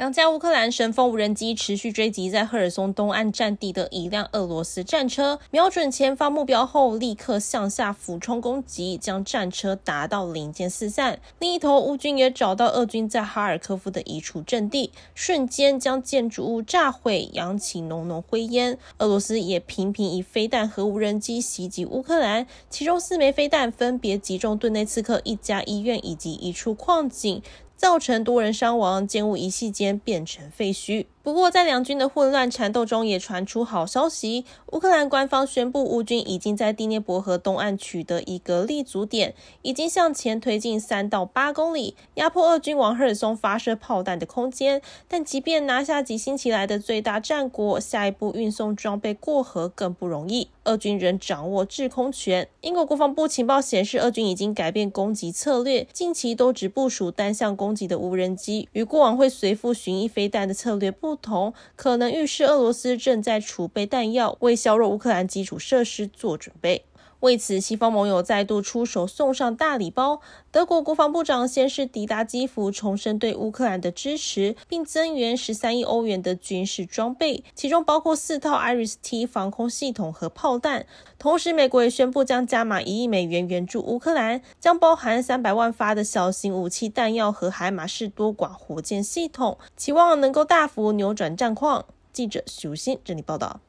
两架乌克兰神风无人机持续追击在赫尔松东岸战地的一辆俄罗斯战车，瞄准前方目标后，立刻向下俯冲攻击，将战车打到零件四散。另一头，乌军也找到俄军在哈尔科夫的一处阵地，瞬间将建筑物炸毁，扬起浓浓灰烟。俄罗斯也频频以飞弹和无人机袭击乌克兰，其中四枚飞弹分别击中顿内刺克一家医院以及一处矿井。造成多人伤亡，建筑物一夕间变成废墟。不过，在两军的混乱缠斗中，也传出好消息。乌克兰官方宣布，乌军已经在第聂伯河东岸取得一个立足点，已经向前推进三到八公里，压迫俄军往赫尔松发射炮弹的空间。但即便拿下几星期来的最大战果，下一步运送装备过河更不容易。俄军仍掌握制空权。英国国防部情报显示，俄军已经改变攻击策略，近期都只部署单向攻。攻击的无人机与过往会随附巡弋飞弹的策略不同，可能预示俄罗斯正在储备弹药，为削弱乌克兰基础设施做准备。为此，西方盟友再度出手送上大礼包。德国国防部长先是抵达基辅，重申对乌克兰的支持，并增援十三亿欧元的军事装备，其中包括四套 Iris T 防空系统和炮弹。同时，美国也宣布将加码一亿美元援助乌克兰，将包含三百万发的小型武器弹药和海马士多管火箭系统，期望能够大幅扭转战况。记者徐新这里报道。